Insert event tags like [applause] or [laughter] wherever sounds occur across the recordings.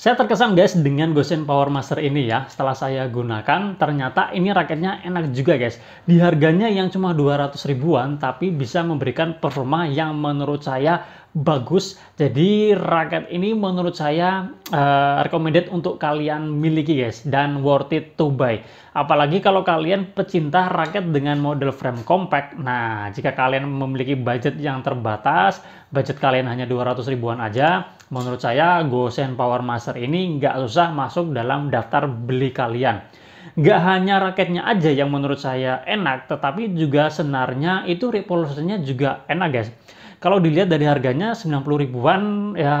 Saya terkesan guys dengan Gosen Power Master ini ya. Setelah saya gunakan, ternyata ini raketnya enak juga guys. Di harganya yang cuma 200 ribuan, tapi bisa memberikan performa yang menurut saya bagus. Jadi raket ini menurut saya uh, recommended untuk kalian miliki guys dan worth it to buy. Apalagi kalau kalian pecinta raket dengan model frame compact. Nah, jika kalian memiliki budget yang terbatas, budget kalian hanya 200 ribuan aja, menurut saya Gosen Power Master ini nggak susah masuk dalam daftar beli kalian nggak hanya raketnya aja yang menurut saya enak, tetapi juga senarnya itu repulsornya juga enak guys. Kalau dilihat dari harganya 90 ribuan ya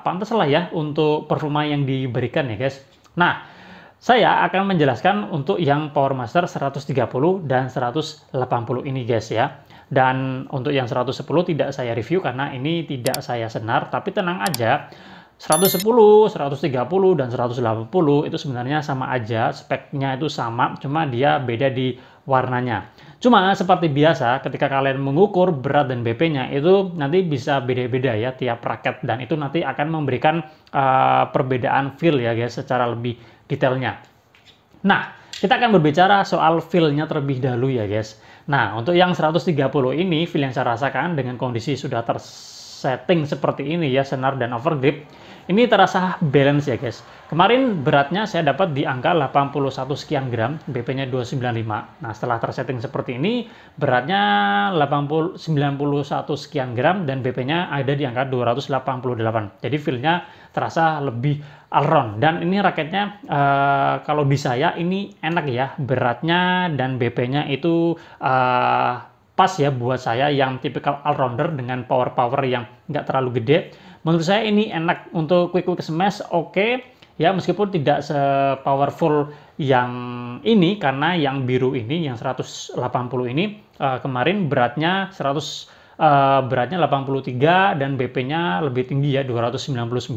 pantas lah ya untuk performa yang diberikan ya guys. Nah, saya akan menjelaskan untuk yang Power Master 130 dan 180 ini guys ya. Dan untuk yang 110 tidak saya review karena ini tidak saya senar, tapi tenang aja. 110, 130, dan 180 itu sebenarnya sama aja, speknya itu sama, cuma dia beda di warnanya. Cuma seperti biasa ketika kalian mengukur berat dan BP-nya itu nanti bisa beda-beda ya tiap raket dan itu nanti akan memberikan uh, perbedaan feel ya guys secara lebih detailnya. Nah, kita akan berbicara soal feel-nya terlebih dahulu ya guys. Nah, untuk yang 130 ini, feel yang saya rasakan dengan kondisi sudah tersetting seperti ini ya, senar dan overgrip, ini terasa balance ya guys. Kemarin beratnya saya dapat di angka 81 sekian gram, BP-nya 295. Nah setelah tersetting seperti ini, beratnya 80, 91 sekian gram dan BP-nya ada di angka 288. Jadi feel-nya terasa lebih round. Dan ini raketnya uh, kalau di saya ini enak ya, beratnya dan BP-nya itu uh, pas ya buat saya yang tipikal all-rounder dengan power-power yang nggak terlalu gede menurut saya ini enak untuk quick quick smash oke okay. ya meskipun tidak sepowerful yang ini karena yang biru ini yang 180 ini uh, kemarin beratnya 100 uh, eh, beratnya 83 dan BP-nya lebih tinggi ya 299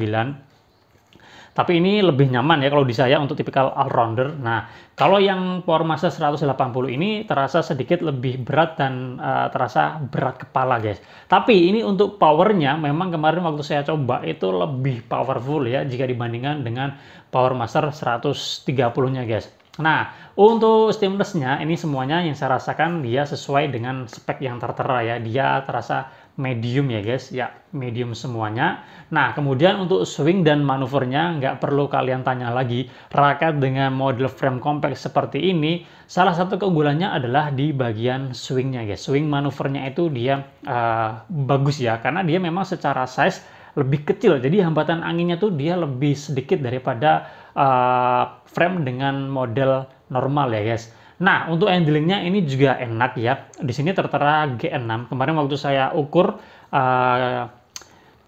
tapi ini lebih nyaman ya kalau di saya untuk tipikal all-rounder. Nah, kalau yang Power Master 180 ini terasa sedikit lebih berat dan uh, terasa berat kepala guys. Tapi ini untuk powernya memang kemarin waktu saya coba itu lebih powerful ya jika dibandingkan dengan Power Master 130-nya guys. Nah, untuk stimulusnya ini semuanya yang saya rasakan dia sesuai dengan spek yang tertera ya. Dia terasa medium ya guys, ya medium semuanya. Nah, kemudian untuk swing dan manuvernya nggak perlu kalian tanya lagi. Raket dengan model frame kompleks seperti ini, salah satu keunggulannya adalah di bagian swingnya guys. Swing manuvernya itu dia uh, bagus ya, karena dia memang secara size lebih kecil. Jadi hambatan anginnya tuh dia lebih sedikit daripada uh, frame dengan model normal ya guys. Nah, untuk handlingnya ini juga enak ya. Di sini tertera G6. Kemarin waktu saya ukur uh,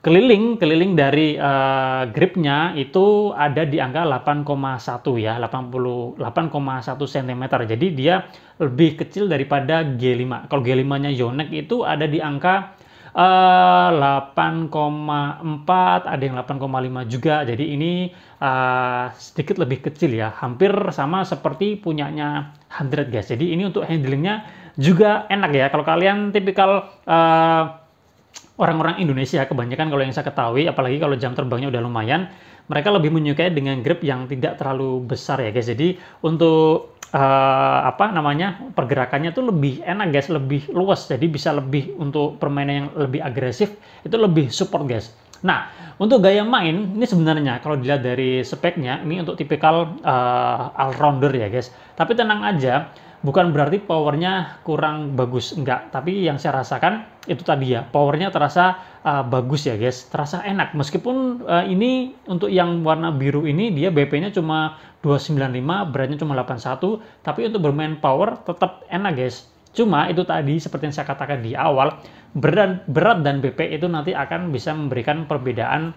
keliling keliling dari uh, gripnya itu ada di angka 8,1 ya 88,1 cm jadi dia lebih kecil daripada G5 kalau G5 nya Yonex itu ada di angka 8,4, eh, ada yang 8,5 juga. Jadi ini uh, sedikit lebih kecil ya, hampir sama seperti punyanya 100 guys. Jadi ini untuk handlingnya juga enak ya. Kalau kalian tipikal orang eh, orang-orang Indonesia kebanyakan kalau yang saya ketahui apalagi kalau jam terbangnya udah lumayan mereka lebih menyukai dengan grip yang tidak terlalu besar ya guys jadi untuk uh, apa namanya pergerakannya tuh lebih enak guys lebih luas jadi bisa lebih untuk permainan yang lebih agresif itu lebih support guys nah untuk gaya main ini sebenarnya kalau dilihat dari speknya ini untuk tipikal uh, eh, all rounder ya guys tapi tenang aja bukan berarti powernya kurang bagus enggak tapi yang saya rasakan itu tadi ya powernya terasa uh, bagus ya guys terasa enak meskipun uh, ini untuk yang warna biru ini dia BP-nya cuma 295 beratnya cuma 81 tapi untuk bermain power tetap enak guys cuma itu tadi seperti yang saya katakan di awal berat berat dan BP itu nanti akan bisa memberikan perbedaan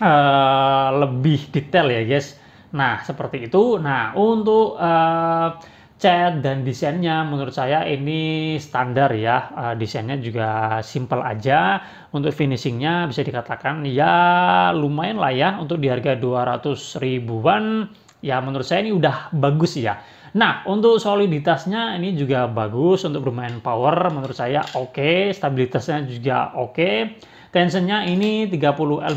uh, lebih detail ya guys nah seperti itu nah untuk uh, cat dan desainnya menurut saya ini standar ya uh, desainnya juga simple aja untuk finishingnya bisa dikatakan ya lumayan lah ya untuk di harga 200 ribuan ya menurut saya ini udah bagus ya Nah, untuk soliditasnya ini juga bagus untuk bermain power menurut saya oke, okay. stabilitasnya juga oke. Okay. Tensionnya ini 30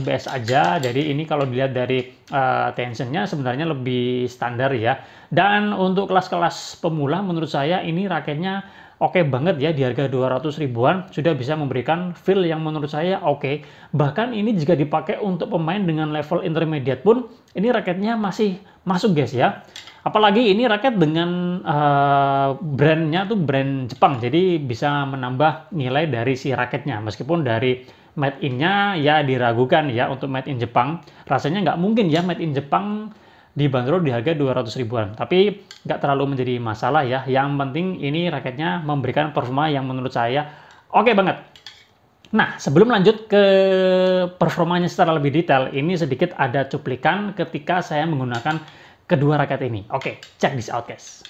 lbs aja, jadi ini kalau dilihat dari uh, tensionnya sebenarnya lebih standar ya. Dan untuk kelas-kelas pemula menurut saya ini raketnya oke okay banget ya di harga 200 ribuan sudah bisa memberikan feel yang menurut saya oke. Okay. Bahkan ini jika dipakai untuk pemain dengan level intermediate pun ini raketnya masih masuk guys ya. Apalagi ini raket dengan uh, brandnya tuh brand Jepang, jadi bisa menambah nilai dari si raketnya. Meskipun dari made in-nya ya diragukan ya untuk made in Jepang. Rasanya nggak mungkin ya made in Jepang dibanderol di harga 200 ribuan. Tapi nggak terlalu menjadi masalah ya. Yang penting ini raketnya memberikan performa yang menurut saya oke okay banget. Nah, sebelum lanjut ke performanya secara lebih detail, ini sedikit ada cuplikan ketika saya menggunakan kedua rakyat ini. Oke, okay, check this out guys.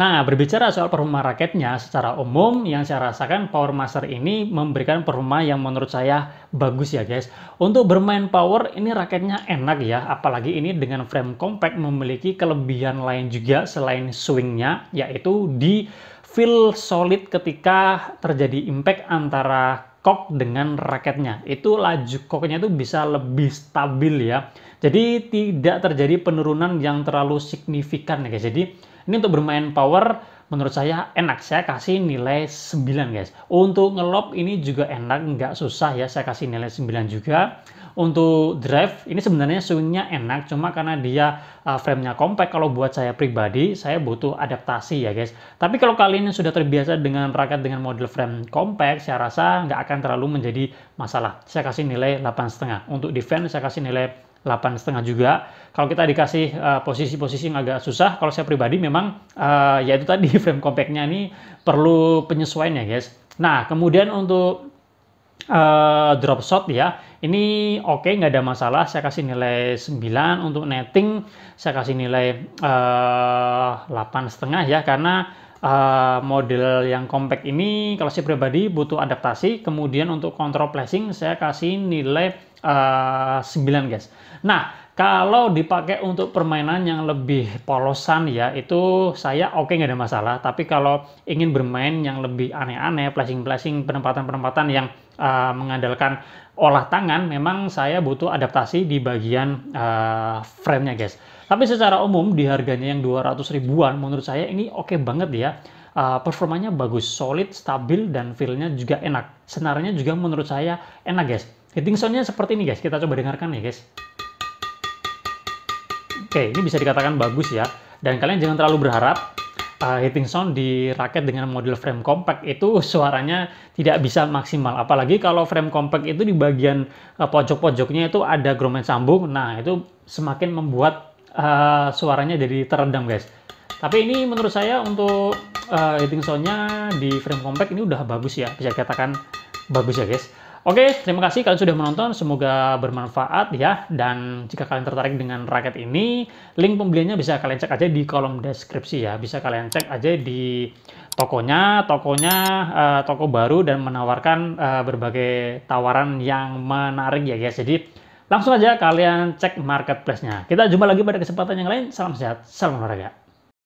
Nah, berbicara soal performa raketnya secara umum yang saya rasakan Power Master ini memberikan performa yang menurut saya bagus ya guys. Untuk bermain power ini raketnya enak ya, apalagi ini dengan frame compact memiliki kelebihan lain juga selain swingnya yaitu di feel solid ketika terjadi impact antara kok dengan raketnya. Itu laju koknya itu bisa lebih stabil ya. Jadi tidak terjadi penurunan yang terlalu signifikan ya guys. Jadi ini untuk bermain power menurut saya enak. Saya kasih nilai 9 guys. Untuk ngelop ini juga enak, nggak susah ya. Saya kasih nilai 9 juga. Untuk drive ini sebenarnya swingnya enak, cuma karena dia uh, framenya compact. Kalau buat saya pribadi, saya butuh adaptasi ya guys. Tapi kalau kalian yang sudah terbiasa dengan raket dengan model frame compact, saya rasa nggak akan terlalu menjadi masalah. Saya kasih nilai 8,5. Untuk defense saya kasih nilai 8 setengah juga. Kalau kita dikasih eh, posisi-posisi uh, yang agak susah, kalau saya pribadi memang uh, ya tadi [laughs] frame compactnya ini perlu penyesuaian ya guys. Nah kemudian untuk uh, drop shot ya, ini oke okay, nggak ada masalah. Saya kasih nilai 9 untuk netting, saya kasih nilai delapan setengah ya karena Eh, model yang compact ini kalau saya pribadi butuh adaptasi kemudian untuk control flashing saya kasih nilai uh, eh, 9 guys nah kalau dipakai untuk permainan yang lebih polosan ya itu saya oke okay, nggak ada masalah tapi kalau ingin bermain yang lebih aneh-aneh flashing-flashing penempatan-penempatan yang uh, mengandalkan olah tangan, memang saya butuh adaptasi di bagian uh, frame-nya guys. Tapi secara umum di harganya yang 200 ribuan, menurut saya ini oke okay banget ya. Uh, performanya bagus, solid, stabil, dan feel-nya juga enak. Senarnya juga menurut saya enak guys. Hitting sound-nya seperti ini guys, kita coba dengarkan ya guys. Oke, okay, ini bisa dikatakan bagus ya. Dan kalian jangan terlalu berharap Eh, hitting sound di raket dengan model frame compact itu suaranya tidak bisa maksimal. Apalagi kalau frame compact itu di bagian uh, pojok-pojoknya itu ada grommet sambung. Nah, itu semakin membuat uh, suaranya jadi teredam, guys. Tapi ini menurut saya untuk uh, hitting soundnya di frame compact ini udah bagus ya. Bisa dikatakan bagus ya, guys. Oke, terima kasih kalian sudah menonton. Semoga bermanfaat ya. Dan jika kalian tertarik dengan raket ini, link pembeliannya bisa kalian cek aja di kolom deskripsi ya. Bisa kalian cek aja di tokonya, tokonya uh, toko baru dan menawarkan uh, berbagai tawaran yang menarik ya guys. Jadi langsung aja kalian cek marketplace-nya. Kita jumpa lagi pada kesempatan yang lain. Salam sehat, salam olahraga.